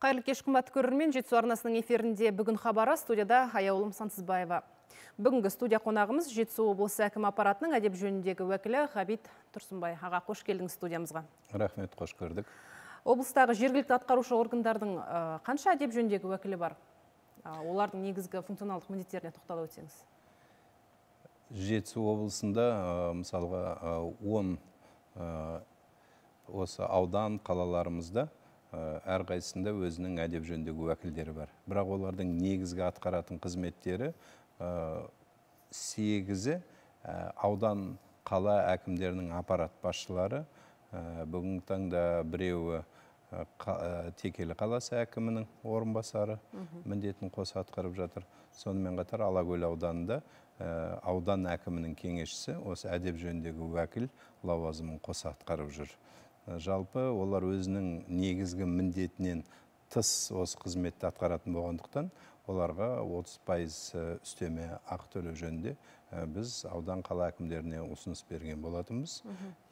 Қайырлы кеш қымбатты көрермен жетісу арнасының эфирінде бүгін хабары студияда аяулым сансызбаева бүгінгі студия қонағымыз жетісу облысы әкім аппаратының әдеп жөніндегі уәкілі ғабит тұрсынбай аға қош келдіңіз студиямызға рахмет қош көрдік облыстағы жергілікті атқарушы органдардың қанша әдеп жөніндегі уәкілі бар олардың негізгі функционалдық міндеттеріне тоқтала өтсеңіз жетісу облысында мысалға он осы аудан қалаларымызда Э, әрқайсысында өзінің әдеп жөніндегі уәкілдері бар бірақ олардың негізгі атқаратын қызметтері э, сегізі э, аудан қала әкімдерінің аппарат басшылары бүгінгі таңда біреуі текелі қаласы әкімінің орынбасары міндетін қоса атқарып жатыр сонымен қатар алакөл ауданында аудан әкімінің кеңесшісі осы әдеп жөніндегі уәкіл лауазымын қоса атқарып жүр Э, жалпы олар өзінің негізгі міндетінен тыс осы қызметті атқаратын болғандықтан оларға 30 пайыз э, үстеме ақы төлеу жөнінде э, біз аудан қала әкімдеріне ұсыныс берген болатынбыз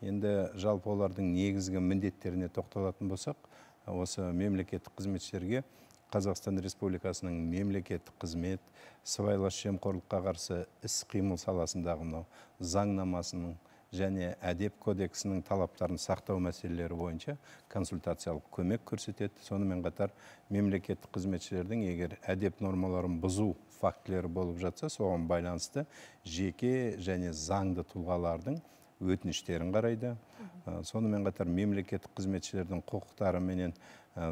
енді жалпы олардың негізгі міндеттеріне тоқталатын болсақ осы мемлекеттік қызметшілерге қазақстан республикасының мемлекеттік қызмет сыбайлас жемқорлыққа қарсы іс қимыл саласындағы мынау заңнамасының және әдеп кодексінің талаптарын сақтау мәселелері бойынша консультациялық көмек көрсетеді сонымен қатар мемлекеттік қызметшілердің егер әдеп нормаларын бұзу фактілері болып жатса соған байланысты жеке және заңды тұлғалардың өтініштерін қарайды сонымен қатар мемлекеттік қызметшілердің құқықтары менен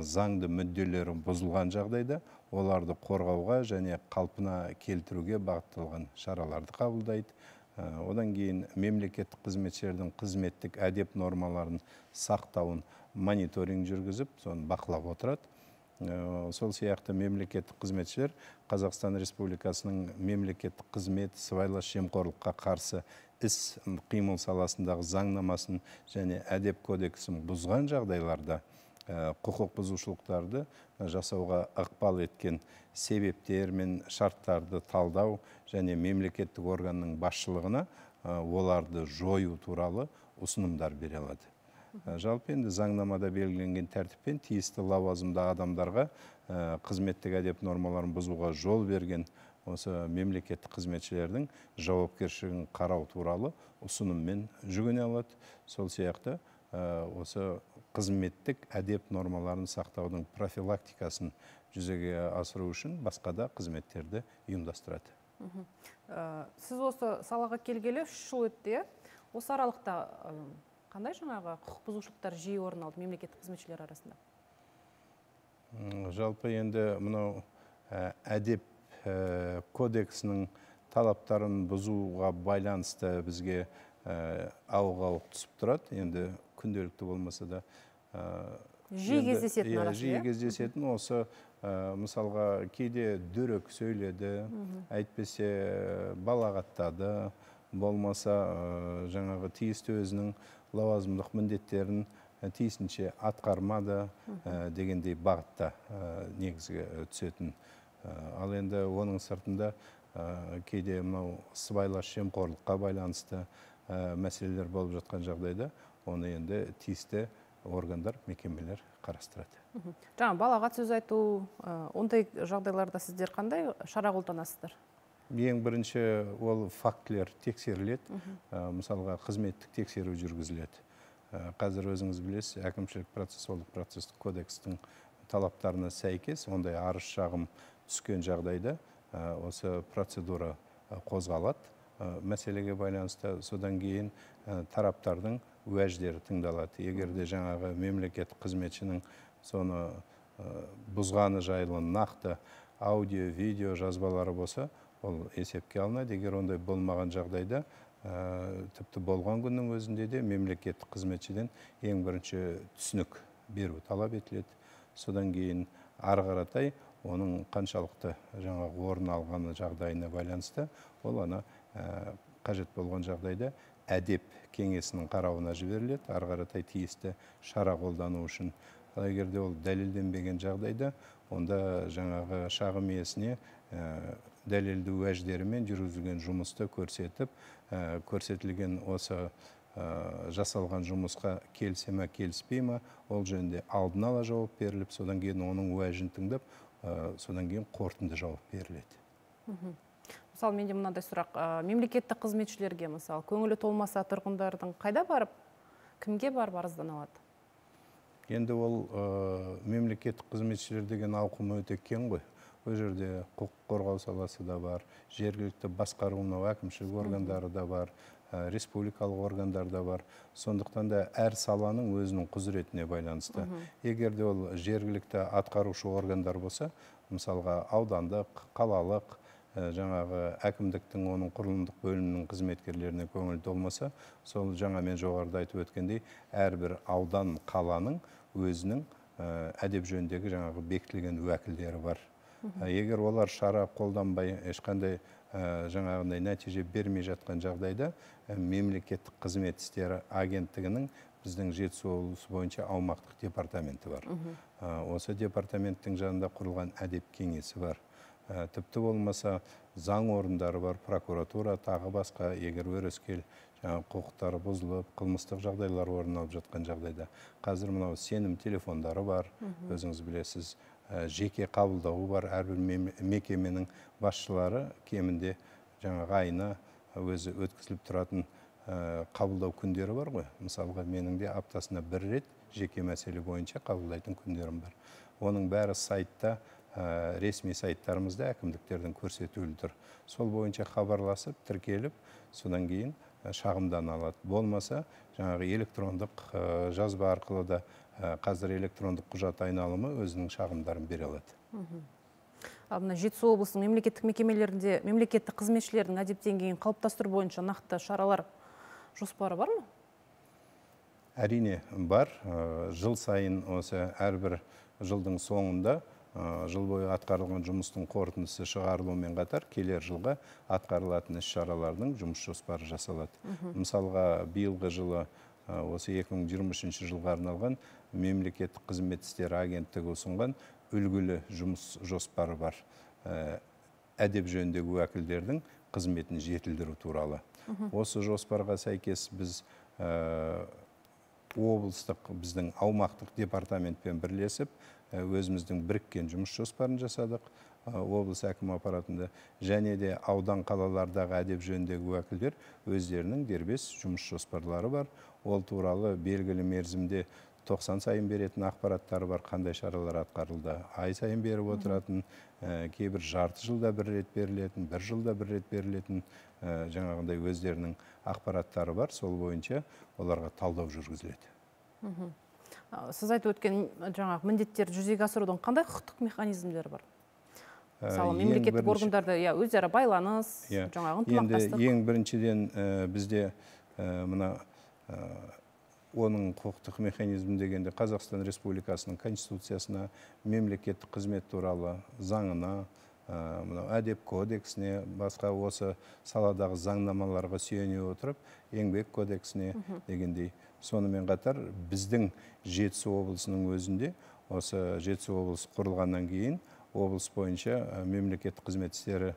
заңды мүдделері бұзылған жағдайда оларды қорғауға және қалпына келтіруге бағытталған шараларды қабылдайды Э, одан кейін мемлекеттік қызметшілердің қызметтік әдеп нормаларын сақтауын мониторинг жүргізіп соны бақылап отырады э, сол сияқты мемлекеттік қызметшілер қазақстан республикасының мемлекеттік қызмет сыбайлас жемқорлыққа қарсы іс қимыл саласындағы заңнамасын және әдеп кодексін бұзған жағдайларда э, құқық бұзушылықтарды жасауға ықпал еткен себептер мен шарттарды талдау және мемлекеттік органның басшылығына оларды жою туралы ұсынымдар бере алады жалпы енді заңнамада белгіленген тәртіппен тиісті лауазымды адамдарға қызметтік әдеп нормаларын бұзуға жол берген осы мемлекеттік қызметшілердің жауапкершілігін қарау туралы ұсыныммен жүгіне алады сол сияқты осы қызметтік әдеп нормаларын сақтаудың профилактикасын жүзеге асыру үшін басқа да қызметтерді ұйымдастырады э, сіз осы салаға келгелі үш жыл өтті иә? осы аралықта э, қандай жаңағы құқық бұзушылықтар жиі орын алды мемлекеттік қызметшілер арасында жалпы енді мынау э, әдеп кодексінің талаптарын бұзуға байланысты бізге ауық ауық түсіп тұрады енді күнделікті болмаса да жиі кездесетін иә жиі иә? кездесетін осы мысалға кейде дөрекі сөйледі әйтпесе балағаттады болмаса жаңағы тиісті өзінің лауазымдық міндеттерін тиісінше атқармады дегендей бағытта негізгі түсетін ал енді оның сыртында кейде мынау сыбайлас жемқорлыққа байланысты мәселелер болып жатқан жағдайда оны енді тиісті органдар мекемелер қарастырады жаңа балаға сөз айту ондай жағдайларда сіздер қандай шара қолданасыздар ең бірінші ол фактілер тексеріледі мысалға қызметтік тексеру жүргізіледі қазір өзіңіз білесіз әкімшілік процессуалдық процестік кодекстің талаптарына сәйкес ондай арыш шағым түскен жағдайда осы процедура қозғалады мәселеге байланысты содан кейін тараптардың уәждері тыңдалады егер де жаңағы мемлекет қызметшінің соны э, бұзғаны жайлы нақты аудио видео жазбалары болса ол есепке алынады егер ондай болмаған жағдайда ә, тіпті болған күннің өзінде де мемлекеттік қызметшіден ең бірінші түсінік беру талап етіледі содан кейін ары қаратай оның қаншалықты жаңағы орын алғаны жағдайына байланысты ол ана э, қажет болған жағдайда әдеп кеңесінің қарауына жіберіледі ары қаратай тиісті шара қолдану үшін ал егерде ол дәлелденбеген жағдайда онда жаңағы шағым иесіне ә, дәлелді уәждерімен жүргізілген жұмысты көрсетіп ә, көрсетілген осы ә, жасалған жұмысқа келісе ма келіспей ма ол жөнінде алдын ала жауап беріліп содан кейін оның уәжін тыңдап ә, содан кейін қорытынды жауап беріледі мысалы менде мынандай сұрақ ә, мемлекеттік қызметшілерге мысалы көңілі толмаса тұрғындардың қайда барып кімге барып алады? енді ол ә, мемлекеттік қызметшілер деген ауқымы өте кең ғой ол жерде құқық қорғау саласы да бар жергілікті басқару мынау әкімшілік органдары да бар республикалық органдар да бар сондықтан да әр саланың өзінің құзыретіне байланысты егер де ол жергілікті атқарушы органдар болса мысалға аудандық қалалық Э, жаңағы әкімдіктің оның құрылымдық бөлімінің қызметкерлеріне көңіл толмаса сол жаңа мен жоғарыда айтып өткендей әрбір аудан қаланың өзінің э, әдеп жөніндегі жаңағы бекітілген уәкілдері бар э, егер олар шара қолданбай ешқандай жаңағындай нәтиже бермей жатқан жағдайда мемлекеттік қызмет істері агенттігінің біздің жетісу облысы бойынша аумақтық департаменті бар осы департаменттің жанында құрылған әдеп кеңесі бар Э, тіпті болмаса заң орындары бар прокуратура тағы басқа егер өрескел жаңағы құқықтары бұзылып қылмыстық жағдайлар орын алып жатқан жағдайда қазір мынау сенім телефондары бар өзіңіз білесіз э, жеке қабылдауы бар әрбір мекеменің басшылары кемінде жаңағы айына өзі өткізіліп тұратын э, қабылдау күндері бар ғой мысалға менің де аптасына бір рет жеке мәселе бойынша қабылдайтын күндерім бар оның бәрі сайтта Э, ресми сайттарымызда әкімдіктердің көрсетулі тұр сол бойынша хабарласып тіркеліп содан кейін э, шағымдан алады болмаса жаңағы электрондық э, жазба арқылы да қазір электрондық құжат айналымы өзінің шағымдарын бере алады ал мына жетісу облысының мемлекеттік мекемелерінде мемлекеттік қызметшілердің әдеп деңгейін қалыптастыру бойынша нақты шаралар жоспары бар ма әрине бар жыл сайын осы әрбір жылдың соңында Э, жыл бойы атқарылған жұмыстың қорытындысы шығарылумен қатар келер жылға атқарылатын іс шаралардың жұмыс жоспары жасалады мысалға биылғы жылы э, осы 2023 жылға арналған мемлекеттік қызмет істері агенттігі ұсынған үлгілі жұмыс жоспары бар э, әдеп жөніндегі уәкілдердің қызметін жетілдіру туралы осы жоспарға сәйкес біз облыстық біздің аумақтық департаментпен бірлесіп өзіміздің біріккен жұмыс жоспарын жасадық облыс әкімі аппаратында және де аудан қалалардағы әдеп жөніндегі уәкілдер өздерінің дербес жұмыс жоспарлары бар ол туралы белгілі мерзімде 90 сайын беретін ақпараттары бар қандай шаралар атқарылды ай сайын беріп отыратын кейбір жарты жылда бір рет берілетін бір жылда бір рет берілетін ә, жаңағындай өздерінің ақпараттары бар сол бойынша оларға талдау жүргізіледі сіз айтып өткен жаңағы міндеттерді жүзеге асырудың қандай құқықтық механизмдері бар э, мысалы мемлекеттік органдарда иә өзара байланыс иә. жаңағы енді ең біріншіден э, бізде э, мына оның құқықтық механизм дегенде қазақстан республикасының конституциясына мемлекеттік қызмет туралы заңына мынау әдеп кодексіне басқа осы саладағы заңнамаларға сүйене отырып еңбек кодексіне дегендей сонымен қатар біздің жетісу облысының өзінде осы жетісу облысы құрылғаннан кейін облыс бойынша мемлекеттік қызмет істері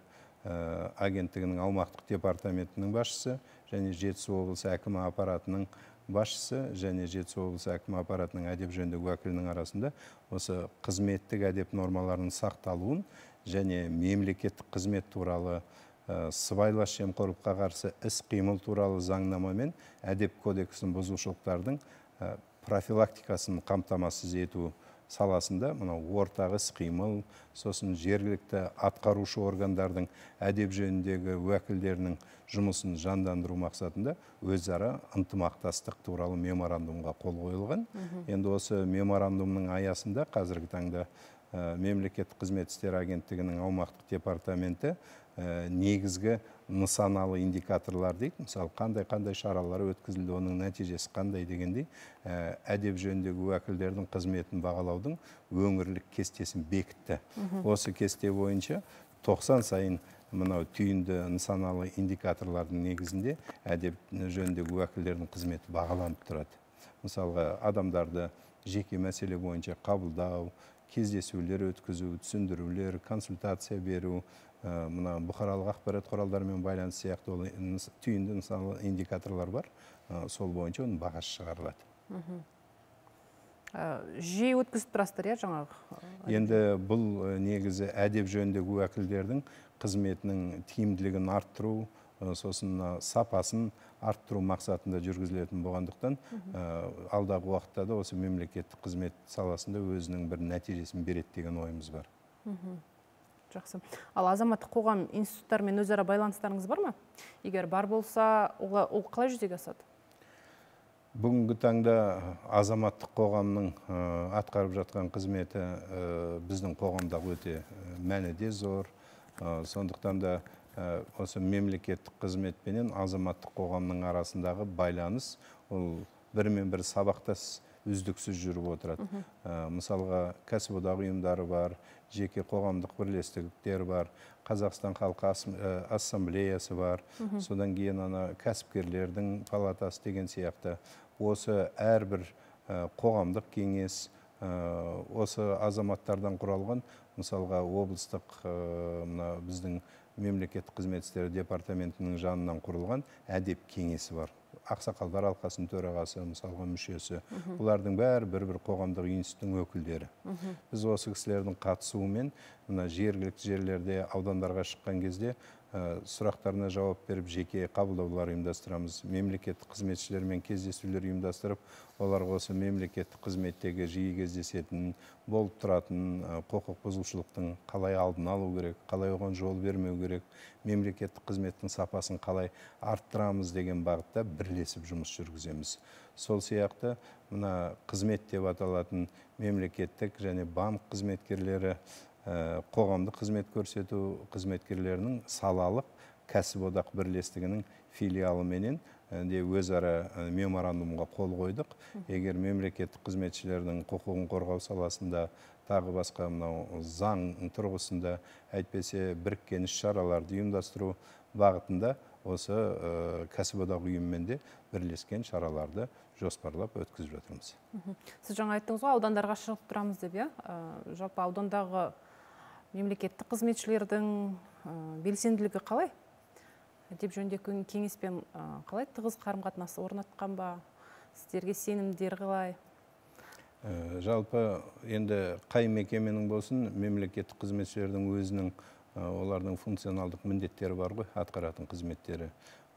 агенттігінің аумақтық департаментінің басшысы және жетісу облысы әкімі аппаратының басшысы және жетісу облысы әкімі аппаратының әдеп жөніндегі уәкілінің арасында осы қызметтік әдеп нормаларының сақталуын және мемлекеттік қызмет туралы Э, сыбайлас жемқорлыққа қарсы іс қимыл туралы заңнама мен әдеп кодексін бұзушылықтардың э, профилактикасын қамтамасыз ету саласында мынау ортақ іс қимыл сосын жергілікті атқарушы органдардың әдеп жөніндегі уәкілдерінің жұмысын жандандыру мақсатында өзара ынтымақтастық туралы меморандумға қол қойылған енді осы меморандумның аясында қазіргі таңда э, мемлекеттік қызмет істері агенттігінің аумақтық департаменті Э, негізгі нысаналы индикаторлар дейді мысалы қандай қандай шаралар өткізілді оның нәтижесі қандай дегендей э, әдеп жөніндегі уәкілдердің қызметін бағалаудың өңірлік кестесін бекітті осы кесте бойынша 90 сайын мынау түйінді нысаналы индикаторлардың негізінде әдеп жөніндегі уәкілдердің қызметі бағаланып тұрады мысалға адамдарды жеке мәселе бойынша қабылдау кездесулер өткізу түсіндірулер консультация беру э, мына бұқаралық ақпарат құралдарымен байланыс сияқты ол түйінді мысалы индикаторлар бар э, сол бойынша оның бағасы шығарылады э, жиі өткізіп тұрасыздар иә жаңағы енді бұл негізі әдеп жөніндегі уәкілдердің қызметінің тиімділігін арттыру сосын сапасын арттыру мақсатында жүргізілетін болғандықтан э, алдағы уақытта да осы мемлекеттік қызмет саласында өзінің бір нәтижесін береді деген ойымыз бар жақсы ал азаматтық қоғам институттарымен өзара байланыстарыңыз бар ма егер бар болса ол қалай жүзеге асады бүгінгі таңда э, азаматтық қоғамның э, атқарып жатқан қызметі біздің қоғамда өте мәні де зор сондықтан да Ә, осы мемлекеттік қызмет азаматтық қоғамның арасындағы байланыс ол бірімен бірі сабақтас үздіксіз жүріп отырады ә, мысалға кәсіподақ ұйымдары бар жеке қоғамдық бірлестіктер бар қазақстан халқы ә, ассамблеясы бар содан кейін ана кәсіпкерлердің палатасы деген сияқты осы әрбір қоғамдық кеңес осы азаматтардан құралған мысалға облыстық мына біздің мемлекеттік қызмет істері департаментінің жанынан құрылған әдеп кеңесі бар ақсақалдар алқасының төрағасы мысалға мүшесі бұлардың бәрі бір бір қоғамдық институттың өкілдері біз осы кісілердің қатысуымен мына жергілікті жерлерде аудандарға шыққан кезде Э, сұрақтарына жауап беріп жеке қабылдаулар ұйымдастырамыз мемлекеттік қызметшілермен кездесулер ұйымдастырып оларға осы мемлекеттік қызметтегі жиі кездесетін болып тұратын э, құқық бұзушылықтың қалай алдын алу керек қалай оған жол бермеу керек мемлекеттік қызметтің сапасын қалай арттырамыз деген бағытта бірлесіп жұмыс жүргіземіз сол сияқты мына қызмет деп аталатын мемлекеттік және банк қызметкерлері Э, қоғамдық қызмет көрсету қызметкерлерінің салалық кәсіподақ бірлестігінің филиалыменен э, де өзара э, меморандумға қол қойдық егер мемлекеттік қызметшілердің құқығын қорғау саласында тағы басқа мынау заң тұрғысында әйтпесе біріккен іс шараларды ұйымдастыру бағытында осы ә, кәсіподақ ұйымымен де бірлескен шараларды жоспарлап өткізіп жатырмыз сіз жаңа айттыңыз ғой аудандарға шығып тұрамыз деп иә жалпы аудандағы мемлекеттік қызметшілердің э, белсенділігі қалай деп жөнінде кеңеспен э, қалай тығыз қарым қатынас орнатқан ба сіздерге сенімдері қалай э, жалпы енді қай мекеменің болсын мемлекеттік қызметшілердің өзінің олардың функционалдық міндеттері бар ғой атқаратын қызметтері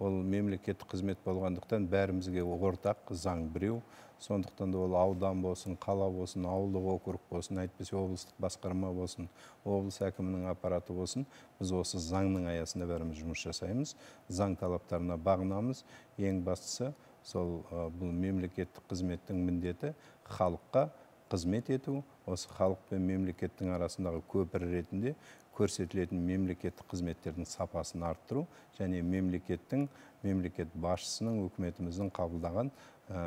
ол мемлекеттік қызмет болғандықтан бәрімізге ортақ заң біреу сондықтан да ол аудан болсын қала болсын ауылдық округ болсын әйтпесе облыстық басқарма болсын облыс әкімінің аппараты болсын біз осы заңның аясында бәріміз жұмыс жасаймыз заң талаптарына бағынамыз ең бастысы сол бұл мемлекеттік қызметтің міндеті халыққа қызмет ету осы халық пен мемлекеттің арасындағы көпір ретінде көрсетілетін мемлекеттік қызметтердің сапасын арттыру және мемлекеттің мемлекет басшысының үкіметіміздің қабылдаған ә,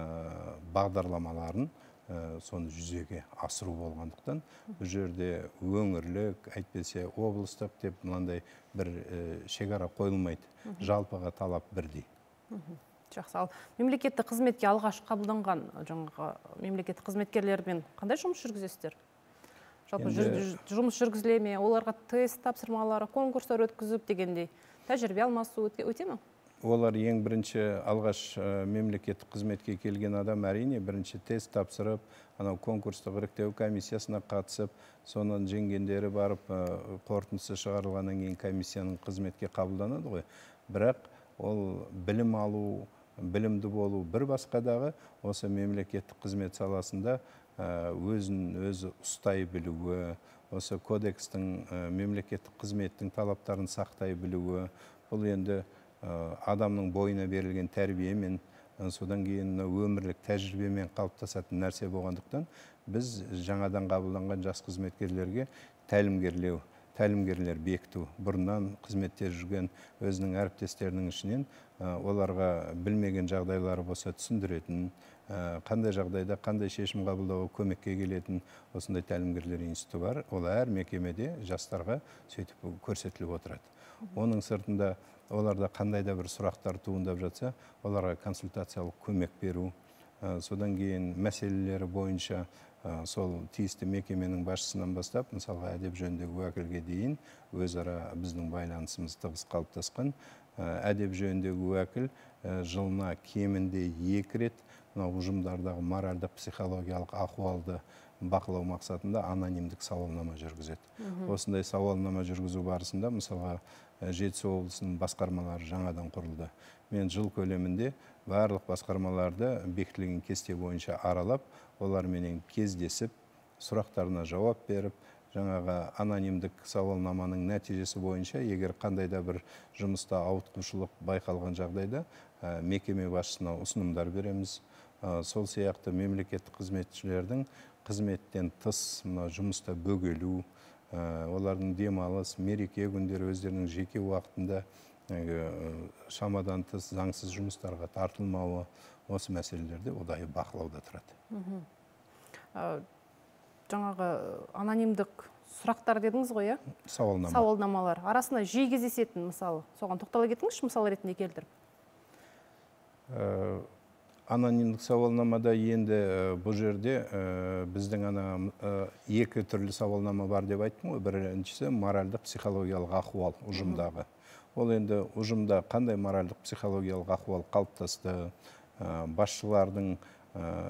бағдарламаларын э, соны жүзеге асыру болғандықтан бұл жерде өңірлік әйтпесе облыстық деп мынандай бір ә, шекара қойылмайды жалпыға талап бірдей жақсы ал мемлекеттік қызметке алғаш қабылданған жаңағы мемлекеттік қызметкерлермен қандай жұмыс жүргізесіздер жалпы жұмыс жүргізіле ме оларға тест тапсырмалары конкурстар өткізіп дегендей тәжірибе алмасу өте, өте ме олар ең бірінші алғаш э, мемлекеттік қызметке келген адам әрине бірінші тест тапсырып анау конкурстық іріктеу комиссиясына қатысып сонан жеңгендері барып э, қорытындысы шығарылғаннан кейін комиссияның қызметке қабылданады ғой бірақ ол білім алу білімді болу бір басқа дағы осы мемлекеттік қызмет саласында Э, өзін өзі ұстай білуі осы кодекстің э, мемлекеттік қызметтің талаптарын сақтай білуі бұл енді э, адамның бойына берілген тәрбиемен содан кейін өмірлік тәжірибемен қалыптасатын нәрсе болғандықтан біз жаңадан қабылданған жас қызметкерлерге тәлімгерлеу тәлімгерлер бекіту бұрыннан қызметте жүрген өзінің әріптестерінің ішінен оларға білмеген жағдайлары болса түсіндіретін Э, қандай жағдайда қандай шешім қабылдауға көмекке келетін осындай тәлімгерлер институты бар ол әр мекемеде жастарға сөйтіп көрсетіліп отырады оның сыртында оларда қандай да бір сұрақтар туындап жатса оларға консультациялық көмек беру э, содан кейін мәселелері бойынша ә, сол тиісті мекеменің басшысынан бастап мысалға әдеп жөніндегі уәкілге дейін өзара біздің байланысымыз тығыз қалыптасқан әдеп жөніндегі уәкіл жылына кемінде екі рет мынау ұжымдардағы моральдық психологиялық ахуалды бақылау мақсатында анонимдік сауалнама жүргізеді осындай сауалнама жүргізу барысында мысалға жетісу облысының басқармалары жаңадан құрылды мен жыл көлемінде барлық басқармаларды бекітілген кесте бойынша аралап оларменен кездесіп сұрақтарына жауап беріп жаңағы анонимдік сауалнаманың нәтижесі бойынша егер қандай да бір жұмыста ауытқушылық байқалған жағдайда мекеме басшысына ұсынымдар береміз Э, сол сияқты мемлекеттік қызметшілердің қызметтен тыс мына жұмыста бөгелу э, олардың демалыс мереке күндері өздерінің жеке уақытында э, шамадан тыс заңсыз жұмыстарға тартылмауы осы мәселелерде ұдайы бақылауда тұрады ә, жаңағы анонимдік сұрақтар дедіңіз ғой иә сауалнама сауалнамалар арасында жиі кездесетін мысалы соған тоқтала кетіңізші мысал ретінде келтіріп анонимдік сауалнамада енді э, бұл жерде э, біздің ана э, екі түрлі сауалнама бар деп айттым ғой біріншісі моральдық психологиялық ахуал ұжымдағы ол енді ұжымда қандай моральдық психологиялық ахуал қалыптасты басшылардың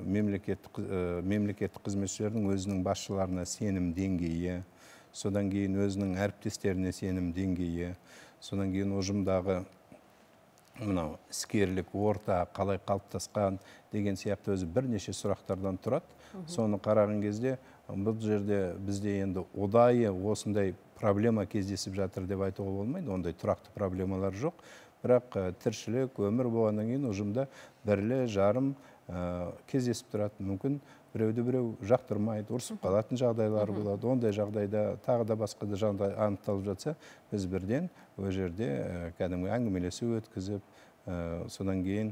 мемлекеттік мемлекеттік қызметшілердің өзінің басшыларына сенім деңгейі содан кейін өзінің әріптестеріне сенім деңгейі содан кейін ұжымдағы мынау іскерлік орта қалай қалыптасқан деген сияқты өзі бірнеше сұрақтардан тұрады соны қараған кезде бұл жерде бізде енді ұдайы осындай проблема кездесіп жатыр деп айтуға болмайды ондай тұрақты проблемалар жоқ бірақ тіршілік өмір болғаннан кейін ұжымда бірлі жарым кездесіп тұрады мүмкін біреуді біреу жақтырмайды ұрсып қалатын жағдайлар болады ондай жағдайда тағы да басқа да жағдай анықталып жатса біз бірден ол жерде кәдімгі әңгімелесу өткізіп содан кейін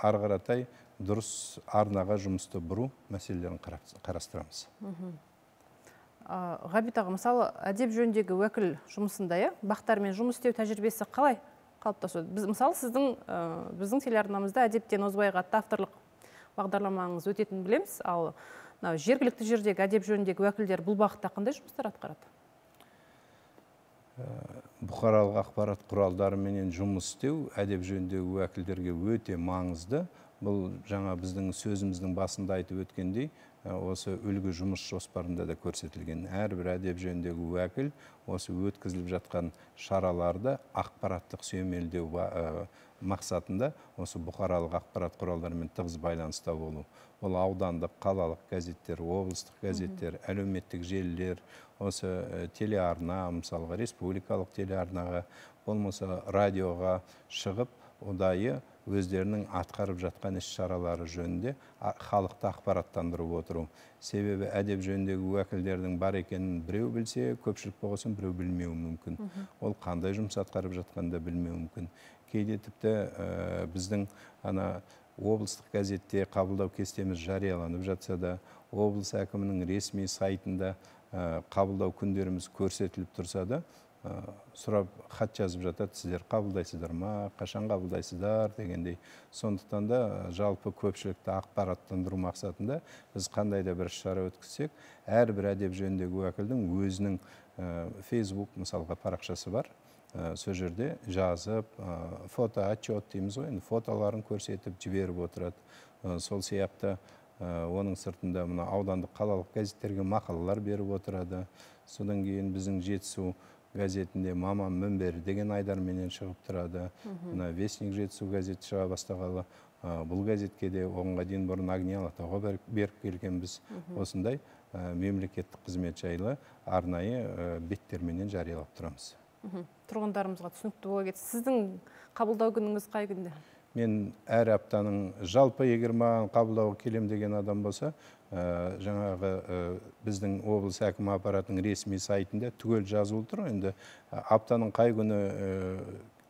ары қаратай дұрыс арнаға жұмысты бұру мәселелерін қарастырамыз ғабит аға мысалы әдеп жөніндегі уәкіл жұмысында иә бақтармен жұмыс істеу тәжірибесі қалай қалыптасады біз мысалы сіздің біздің телеарнамызда әдептен озбайға атты авторлық бағдарламаңыз өтетінін білеміз ал мынау жергілікті жердегі әдеп жөніндегі уәкілдер бұл бағытта қандай жұмыстар атқарады ә, бұқаралық ақпарат құралдарыменен жұмыс істеу әдеп жөніндегі уәкілдерге өте маңызды бұл жаңа біздің сөзіміздің басында айтып өткендей ә, осы үлгі жұмыс жоспарында да көрсетілген әрбір әдеп жөніндегі уәкіл осы өткізіліп жатқан шараларды ақпараттық сүйемелдеу ә, мақсатында осы бұқаралық ақпарат құралдарымен тығыз байланыста болу ол аудандық қалалық газеттер облыстық газеттер әлеуметтік желілер осы э, телеарна мысалға республикалық телеарнаға болмаса радиоға шығып ұдайы өздерінің атқарып жатқан іс шаралары жөнінде халықты ақпараттандырып отыру себебі әдеп жөніндегі уәкілдердің бар екенін біреу білсе көпшілік болғасын біреу білмеуі мүмкін ол қандай жұмыс атқарып жатқанын да білмеуі мүмкін кейде тіпті біздің ана облыстық газетте қабылдау кестеміз жарияланып жатса да облыс әкімінің ресми сайтында ә, қабылдау күндеріміз көрсетіліп тұрса да ә, сұрап хат жазып жатады сіздер қабылдайсыздар ма қашан қабылдайсыздар дегендей сондықтан да жалпы көпшілікті ақпараттандыру мақсатында біз қандай да бір шара өткізсек әрбір әдеп жөніндегі уәкілдің өзінің фейсбук мысалға парақшасы бар Э, сол жерде жазып э, фото отчет дейміз ғой енді фотоларын көрсетіп жіберіп отырады э, сол сияқты оның сыртында мына аудандық қалалық газеттерге мақалалар беріп отырады содан кейін біздің жетісу газетінде маман мінбер деген айдарменен шығып тұрады мына вестник жетісу газеті шыға бастағалы бұл газетке де оғанға дейін бұрын огни алатауға беріп келгенбіз осындай мемлекеттік қызмет жайлы арнайы беттерменен жариялап тұрамыз тұрғындарымызға түсінікті бола кетсін сіздің қабылдау күніңіз қай күнде мен әр аптаның жалпы егер маған қабылдауға келем деген адам болса э, жаңағы э, біздің облыс әкімі аппаратының ресми сайтында түгел жазулы тұр енді э, аптаның қай күні ә,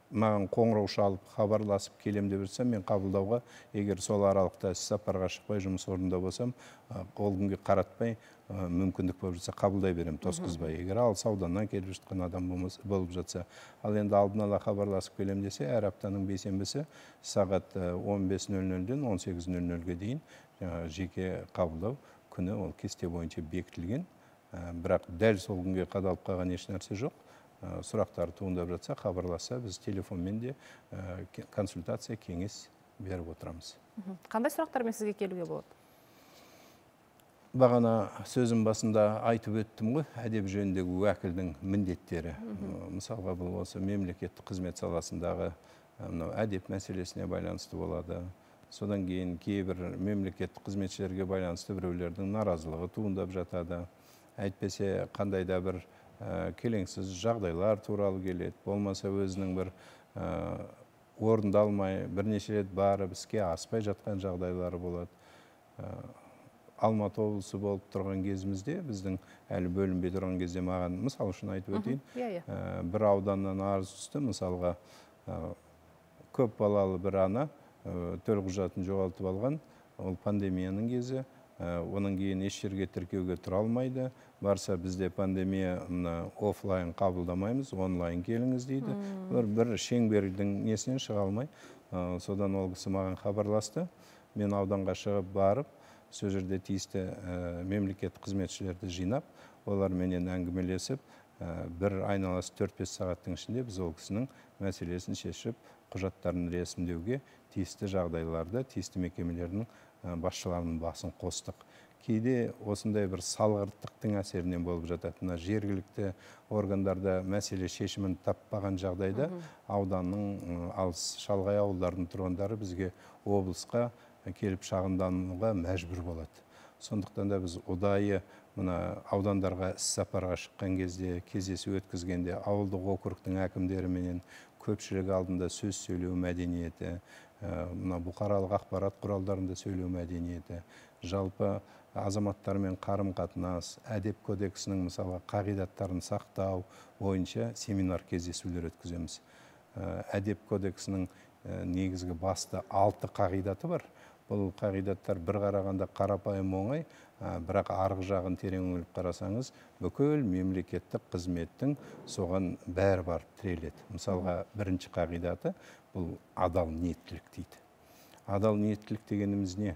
маған қоңырау шалып хабарласып келем деп жатса мен қабылдауға егер сол аралықта іссапарға шықпай жұмыс орнында болсам ол күнге қаратпай Э, мүмкіндік болып жатса қабылдай беремін тосқызбай егер алыс ауданнан келіп жатқан адам болып жатса ал енді алдын ала хабарласып келемін десе әр аптаның бейсенбісі сағат 1500 э, сегіз 18.00-ге дейін э, жеке қабылдау күні ол кесте бойынша бекітілген бірақ дәл сол күнге қадалып қалған ешнәрсе жоқ сұрақтар туындап жатса хабарласса біз телефонмен де консультация кеңес беріп отырамыз қандай сұрақтармен сізге келуге болады бағана сөзім басында айтып өттім ғой әдеп жөніндегі уәкілдің міндеттері мысалға бұл осы мемлекеттік қызмет саласындағы мынау әдеп мәселесіне байланысты болады содан кейін кейбір мемлекеттік қызметшілерге байланысты біреулердің наразылығы туындап жатады әйтпесе қандай да бір ә, келеңсіз жағдайлар туралы келеді болмаса өзінің бір ә, орындалмай бірнеше рет барып іске аспай жатқан жағдайлар болады алматы облысы болып тұрған кезімізде біздің әлі бөлінбей тұрған кезде маған мысал үшін айтып өтейін иә, иә. Ә, бір ауданнан арыз түсті мысалға ә, көп балалы бір ана ә, төлқұжатын жоғалтып алған ол пандемияның кезі оның кейін еш жерге тіркеуге тұра алмайды барса бізде пандемия мына оффлайн қабылдамаймыз онлайн келіңіз дейді олар бір шеңбердің несінен шыға алмай содан ол кісі маған хабарласты мен ауданға шығып барып сол жерде тиісті мемлекет қызметшілерді жинап оларменен әңгімелесіп бір айналасы төрт бес сағаттың ішінде біз ол кісінің мәселесін шешіп құжаттарын ресімдеуге тиісті жағдайларды тиісті мекемелердің басшыларының басын қостық кейде осындай бір салғырттықтың әсерінен болып жатады жергілікті органдарда мәселе шешімін таппаған жағдайда ауданның алыс шалғай ауылдардың тұрғындары бізге облысқа келіп шағымдануға мәжбүр болады сондықтан да біз ұдайы мына аудандарға сапарға шыққан кезде кездесу өткізгенде ауылдық округтің әкімдеріменен көпшілік алдында сөз сөйлеу мәдениеті мына бұқаралық ақпарат құралдарында сөйлеу мәдениеті жалпы азаматтармен қарым қатынас әдеп кодексінің мысалы қағидаттарын сақтау бойынша семинар кездесулер өткіземіз әдеп кодексінің негізгі басты алты қағидаты бар бұл қағидаттар бір қарағанда қарапайым оңай бірақ арғы жағын терең үңіліп қарасаңыз бүкіл мемлекеттік қызметтің соған бәрі барып тіреледі мысалға бірінші қағидаты бұл адал ниеттілік дейді адал ниеттілік дегеніміз не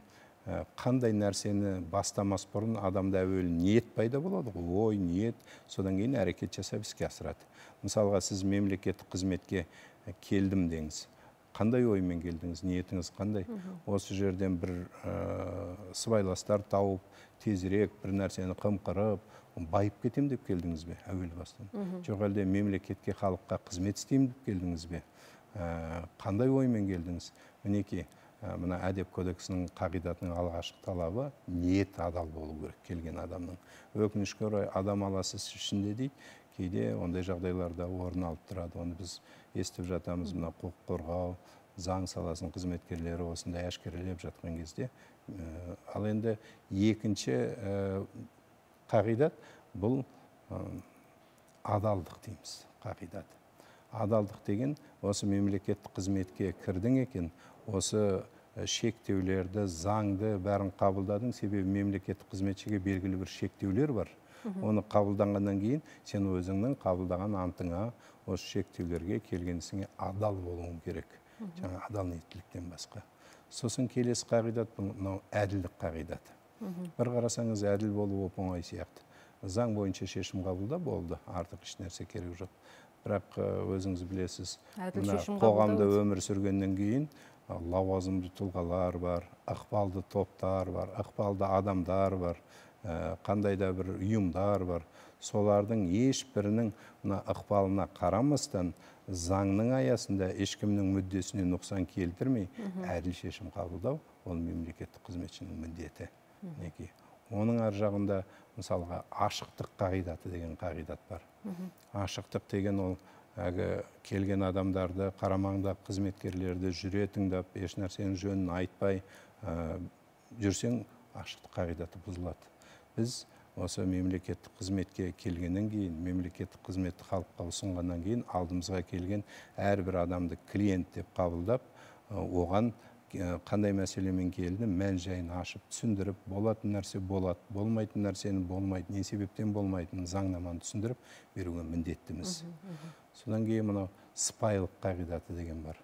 қандай нәрсені бастамас бұрын адамда әуелі ниет пайда болады ғой ой ниет содан кейін әрекет жасап іске асырады мысалға сіз мемлекеттік қызметке келдім деңіз қандай оймен келдіңіз ниетіңіз қандай осы жерден бір ә, сыбайластар тауып тезірек бір нәрсені қымқырып байып кетем деп келдіңіз бе әуел бастан жоқ әлде мемлекетке халыққа қызмет істеймін деп келдіңіз бе ә, қандай оймен келдіңіз мінекей э, мына әдеп кодексінің қағидатының алғашқы талабы ниет адал болу керек келген адамның өкінішке орай адам аласы ішінде дейді кейде ондай жағдайларда орын алып тұрады оны біз естіп жатамыз мына құқық қорғау заң саласының қызметкерлері осындай әшкерелеп жатқан кезде ә, ал енді екінші э, қағидат бұл э, адалдық дейміз қағидат адалдық деген осы мемлекеттік қызметке кірдің екен осы шектеулерді заңды бәрін қабылдадың себебі мемлекеттік қызметшіге белгілі бір шектеулер бар оны қабылданғаннан кейін сен өзіңнің қабылдаған антыңа осы шектеулерге келген ісіңе адал болуың керек жаңа адал ниеттіліктен басқа сосын келесі қағидат бұл мынау әділдік қағидаты бір қарасаңыз әділ болу оп оңай сияқты заң бойынша шешім қабылда болды артық ешнәрсе керек жоқ бірақ өзіңіз білесіз қоғамда өмір сүргеннен кейін лауазымды тұлғалар бар ықпалды топтар бар ықпалды адамдар бар Э, қандай да бір ұйымдар бар солардың ешбірінің мына ықпалына қарамастан заңның аясында ешкімнің мүддесіне нұқсан келтірмей әділ шешім қабылдау ол мемлекеттік қызметшінің міндеті мінекей оның ар жағында мысалға ашықтық қағидаты деген қағидат бар ашықтық деген ол әлгі келген адамдарды қарамаңдап қызметкерлерді жүре тыңдап еш жөнін айтпай ә, жүрсең ашықтық қағидаты бұзылады біз осы мемлекеттік қызметке келгеннен кейін мемлекеттік қызметті халыққа ұсынғаннан кейін алдымызға келген әрбір адамды клиент деп қабылдап оған қандай мәселемен келді мән жайын ашып түсіндіріп болатын нәрсе болады болмайтын нәрсені болмайды не себептен болмайтынын заңнаманы түсіндіріп беруге міндеттіміз содан кейін мынау сыпайылық қағидаты деген бар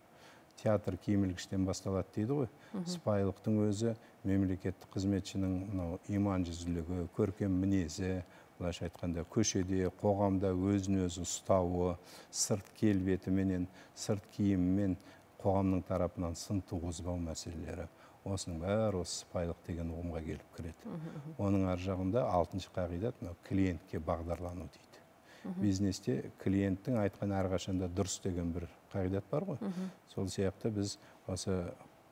театр киім басталады дейді ғой сыпайылықтың өзі мемлекеттік қызметшінің мынау иман жүзділігі көркем мінезі былайша айтқанда көшеде қоғамда өзін өзі ұстауы сырт келбетіменен сырт киімімен қоғамның тарапынан сын туғызбау мәселелері осының бәрі осы сыпайылық деген ұғымға келіп кіреді оның ар жағында алтыншы қағидат мынау клиентке бағдарлану дейді бизнесте клиенттің айтқан әрқашанда дұрыс деген бір қағидат бар ғой сол сияқты біз осы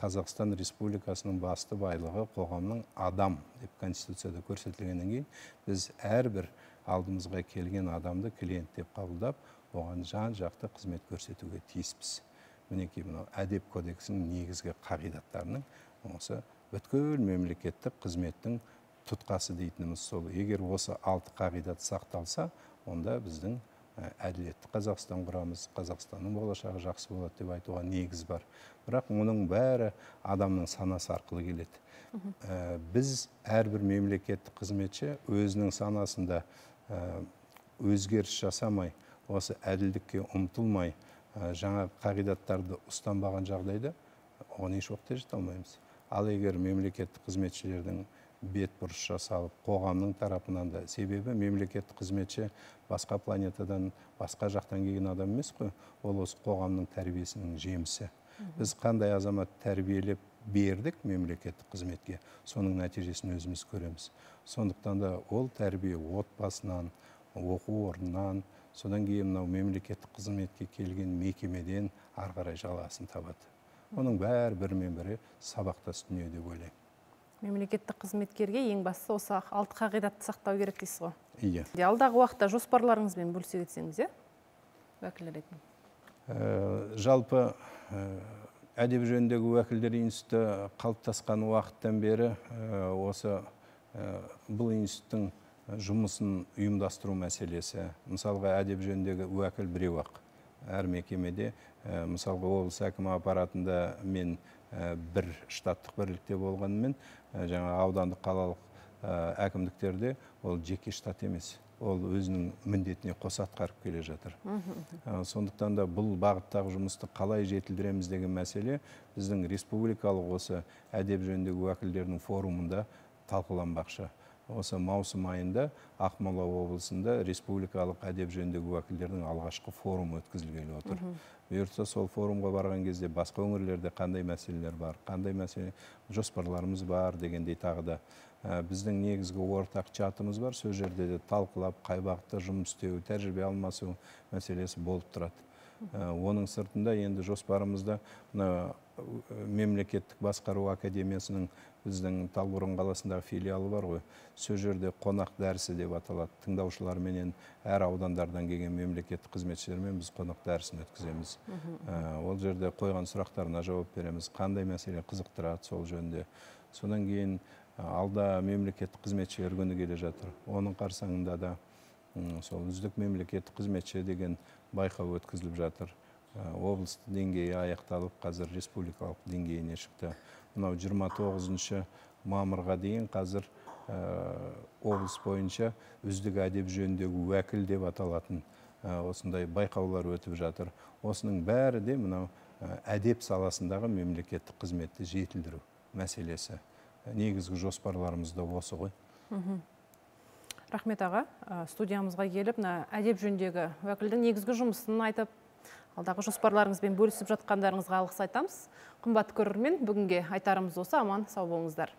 қазақстан республикасының басты байлығы қоғамның адам деп конституцияда көрсетілгеннен кейін біз әрбір алдымызға келген адамды клиент деп қабылдап оған жан жақты қызмет көрсетуге тиіспіз мінекей мынау әдеп кодексінің негізгі қағидаттарының осы бүткіл мемлекеттік қызметтің тұтқасы дейтініміз сол егер осы алты қағидат сақталса онда біздің Ә, әділетті қазақстан құрамыз қазақстанның болашағы жақсы болады деп айтуға негіз бар бірақ оның бәрі адамның санасы арқылы келеді ә, біз әрбір мемлекеттік қызметші өзінің санасында ә, өзгеріс жасамай осы әділдікке ұмтылмай ә, жаңа қағидаттарды ұстанбаған жағдайда оған еш уақытта жете алмаймыз ал егер мемлекеттік қызметшілердің бетбұрыс жасалып қоғамның тарапынан да себебі мемлекеттік қызметші басқа планетадан басқа жақтан келген адам емес қой ол осы қоғамның тәрбиесінің жемісі біз қандай азамат тәрбиелеп бердік мемлекеттік қызметке соның нәтижесін өзіміз көреміз сондықтан да ол тәрбие отбасынан оқу орнынан содан кейін мынау мемлекеттік қызметке келген мекемеден ары қарай жалғасын табады оның бәрі бірімен бірі сабақтас дүние деп ойлаймын мемлекеттік қызметкерге ең бастысы осы алты қағидатты сақтау керек дейсіз ғой иә алдағы уақытта жоспарларыңызбен бөлісе кетсеңіз иә уәкіл ретінде э, жалпы ә, әдеп жөніндегі уәкілдер институты қалыптасқан уақыттан бері ә, осы бұл институттың жұмысын ұйымдастыру мәселесі мысалға әдеп жөніндегі уәкіл біреу ақ әр мекемеде мысалға облыс әкімі аппаратында мен Э, бір штаттық бірлікте болғанымен э, жаңа аудандық қалалық э, әкімдіктерде ол жеке штат емес ол өзінің міндетіне қоса атқарып келе жатыр сондықтан да бұл бағыттағы жұмысты қалай жетілдіреміз деген мәселе біздің республикалық осы әдеп жөніндегі уәкілдердің форумында талқыланбақшы осы маусым айында ақмола облысында республикалық әдеп жөніндегі уәкілдердің алғашқы форумы өткізілгелі отыр бұйыртса сол форумға барған кезде басқа өңірлерде қандай мәселелер бар қандай мәселе жоспарларымыз бар дегендей тағы да ә, біздің негізгі ортақ чатымыз бар сол жерде де талқылап қай бағытта жұмыс істеу тәжірибе алмасу мәселесі болып тұрады ә, оның сыртында енді жоспарымызда мына мемлекеттік басқару академиясының біздің талдықорған қаласындағы филиалы бар ғой сол жерде қонақ дәрісі деп аталады тыңдаушыларменен әр аудандардан келген мемлекеттік қызметшілермен біз қонақ дәрісін өткіземіз ә, ол жерде қойған сұрақтарына жауап береміз қандай мәселе қызықтырады сол жөнінде содан кейін ә, алда мемлекеттік қызметшілер күні келе жатыр оның қарсаңында да сол үздік мемлекеттік қызметші деген байқау өткізіліп жатыр ә, облыстық деңгейі аяқталып қазір республикалық деңгейіне шықты мынау жиырма тоғызыншы мамырға дейін қазір э, облыс бойынша үздік әдеп жөніндегі уәкіл деп аталатын э, осындай байқаулар өтіп жатыр осының бәрі де мынау э, әдеп саласындағы мемлекеттік қызметті жетілдіру мәселесі негізгі жоспарларымыз да осы ғой рахмет аға студиямызға келіп мына әдеп жөніндегі уәкілдің негізгі жұмысын айтып алдағы жоспарларыңызбен бөлісіп жатқандарыңызға алғыс айтамыз қымбатты көрермен бүгінге айтарымыз осы аман сау болыңыздар